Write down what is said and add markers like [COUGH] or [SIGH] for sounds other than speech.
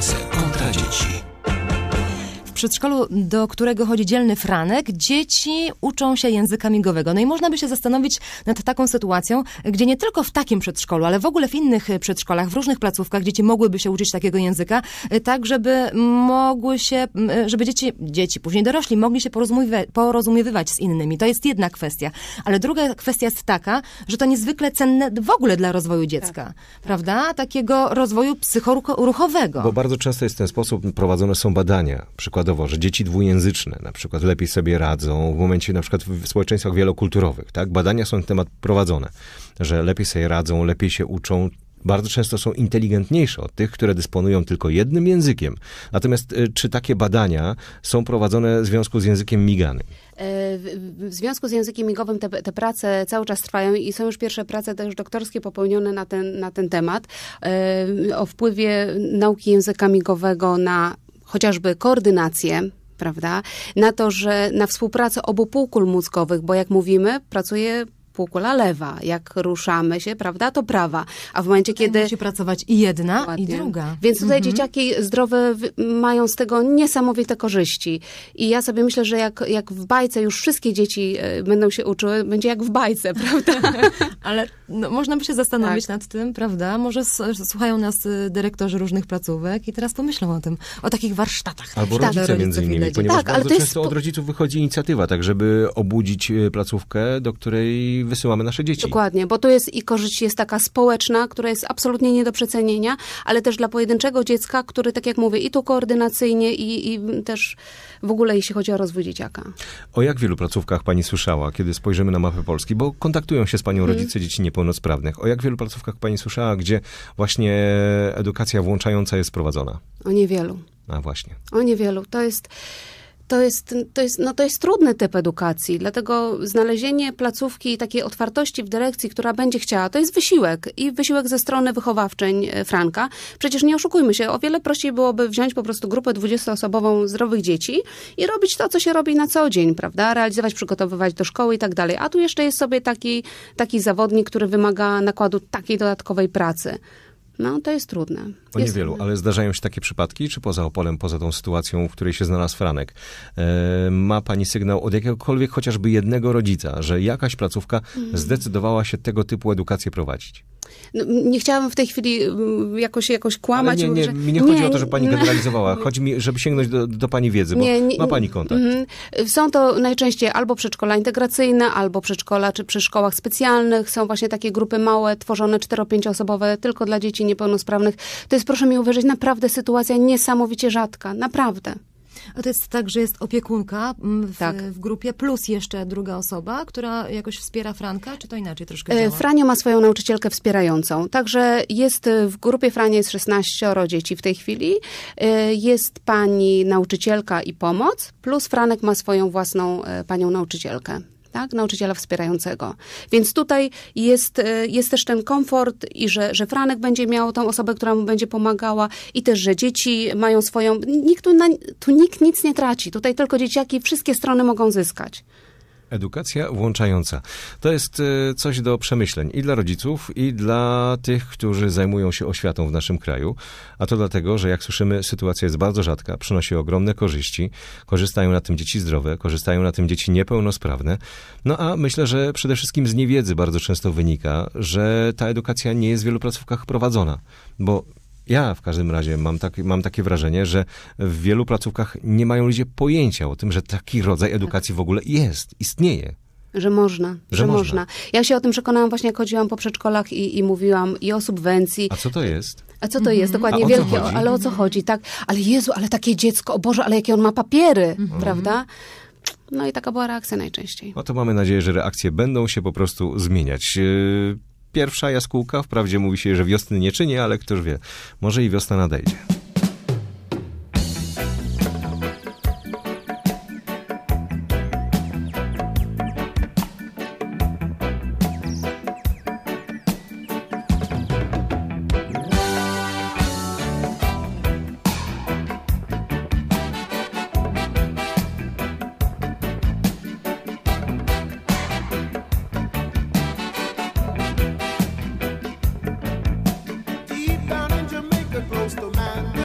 Contra kontra dzieci. przedszkolu, do którego chodzi dzielny Franek, dzieci uczą się języka migowego. No i można by się zastanowić nad taką sytuacją, gdzie nie tylko w takim przedszkolu, ale w ogóle w innych e, przedszkolach, w różnych placówkach dzieci mogłyby się uczyć takiego języka, e, tak żeby mogły się, e, żeby dzieci, dzieci później dorośli mogli się porozumiewywać z innymi. To jest jedna kwestia. Ale druga kwestia jest taka, że to niezwykle cenne w ogóle dla rozwoju dziecka, tak. tak. prawda? Takiego rozwoju psychoruchowego. Bo bardzo często jest w ten sposób prowadzone są badania. Przykładowo że dzieci dwujęzyczne na przykład lepiej sobie radzą w momencie na przykład w społeczeństwach wielokulturowych, tak? Badania są na temat prowadzone, że lepiej sobie radzą, lepiej się uczą, bardzo często są inteligentniejsze od tych, które dysponują tylko jednym językiem. Natomiast e, czy takie badania są prowadzone w związku z językiem miganym? E, w związku z językiem migowym te, te, prace cały czas trwają i są już pierwsze prace też doktorskie popełnione na ten, na ten temat e, o wpływie nauki języka migowego na chociażby koordynację, prawda? Na to, że na współpracę obu półkul mózgowych, bo jak mówimy, pracuje półkula lewa. Jak ruszamy się, prawda, to prawa. A w momencie, Tutaj kiedy... Musi pracować i jedna, i druga. Więc tutaj mhm. dzieciaki zdrowe mają z tego niesamowite korzyści. I ja sobie myślę, że jak, jak w bajce już wszystkie dzieci e, będą się uczyły, będzie jak w bajce, [LAUGHS] prawda? [LAUGHS] Ale no, można by się zastanowić tak. nad tym, prawda? Może słuchają nas y, dyrektorzy różnych placówek i teraz pomyślą o tym, o takich warsztatach. Albo tak, rodzice między innymi, ponieważ tak, bardzo często jest... od rodziców wychodzi inicjatywa, tak żeby obudzić y, placówkę, do której wysyłamy nasze dzieci. Dokładnie, bo to jest i korzyść jest taka społeczna, która jest absolutnie nie do przecenienia, ale też dla pojedynczego dziecka, który, tak jak mówię, i tu koordynacyjnie, i, i też w ogóle jeśli chodzi o rozwój dzieciaka. O jak wielu placówkach pani słyszała, kiedy spojrzymy na mapę Polski, bo kontaktują się z panią mhm. rodzice hmm. dzieci niepełnosprawnych. O jak wielu placówkach pani słyszała, gdzie właśnie edukacja włączająca jest prowadzona? O niewielu. A właśnie. O niewielu. To jest to jest, to jest, no to jest trudny typ edukacji, dlatego znalezienie placówki i takiej otwartości w dyrekcji, która będzie chciała, to jest wysiłek i wysiłek ze strony wychowawczeń e, Franka. Przecież nie oszukujmy się, o wiele prościej byłoby wziąć po prostu grupę 20-osobową zdrowych dzieci i robić to, co się robi na co dzień, prawda? Realizować, przygotowywać do szkoły i tak dalej. A tu jeszcze jest sobie taki, taki zawodnik, który wymaga nakładu takiej dodatkowej pracy. No, to jest trudne. To jest niewielu, ale zdarzają się takie przypadki, czy poza Opolem, poza tą sytuacją, w której się znalazł Franek, e, ma pani sygnał od jakiegokolwiek chociażby jednego rodzica, że jakaś placówka mm. zdecydowała się tego typu edukację prowadzić? no, nie chciałabym w tej chwili mm, jakoś, jakoś kłamać. Ale nie, nie, mi nie chodzi nie, o to, że pani generalizowała. [LAUGHS] Chodzi mi, żeby sięgnąć do, do pani wiedzy, bo nie, nie, ma pani kontakt. Mhm. Są to najczęściej albo przedszkola integracyjne, albo przedszkola czy przy szkołach specjalnych. Są właśnie takie grupy małe, tworzone 4-5 osobowe tylko dla dzieci niepełnosprawnych. To jest, proszę mi uwierzyć, naprawdę sytuacja niesamowicie rzadka. Naprawdę. A to jest tak, że jest opiekunka mm, w, tak. w grupie, plus jeszcze druga osoba, która jakoś wspiera Franka, czy to inaczej troszkę e, działa? Franio ma swoją nauczycielkę wspierającą, także jest e, w grupie Franie jest 16 dzieci w tej chwili, e, jest pani nauczycielka i pomoc, plus Franek ma swoją własną panią nauczycielkę tak? nauczyciela wspierającego. Więc tutaj jest, y, jest też ten komfort i że, że Franek będzie miał tą osobę, która mu będzie pomagała i też, że dzieci mają swoją... Nikt tu, na, tu nikt nic nie traci. Tutaj tylko dzieciaki wszystkie strony mogą zyskać. Edukacja włączająca. To jest e, coś do przemyśleń i dla rodziców, i dla tych, którzy zajmują się oświatą w naszym kraju. A to dlatego, że jak słyszymy, sytuacja jest bardzo rzadka, przynosi ogromne korzyści. Korzystają na tym dzieci zdrowe, korzystają na tym dzieci niepełnosprawne. No a myślę, że przede wszystkim z niewiedzy bardzo często wynika, że ta edukacja nie jest w wielu placówkach prowadzona, bo ja w każdym razie mam, tak, mam takie wrażenie, że w wielu placówkach nie mają ludzie pojęcia o tym, że taki rodzaj edukacji w ogóle jest, istnieje. Że można, że, że można. można. Ja się o tym przekonałam właśnie, jak chodziłam po przedszkolach i, i mówiłam i o subwencji. A co to jest? A co to jest? Mhm. Dokładnie, wielkie, ale o co chodzi, tak? Ale Jezu, ale takie dziecko, o Boże, ale jakie on ma papiery, mhm. prawda? No i taka była reakcja najczęściej. No to mamy nadzieję, że reakcje będą się po prostu zmieniać. Yy, pierwsza jaskółka. Wprawdzie mówi się, że wiosny nie czyni, ale któż wie, może i wiosna nadejdzie.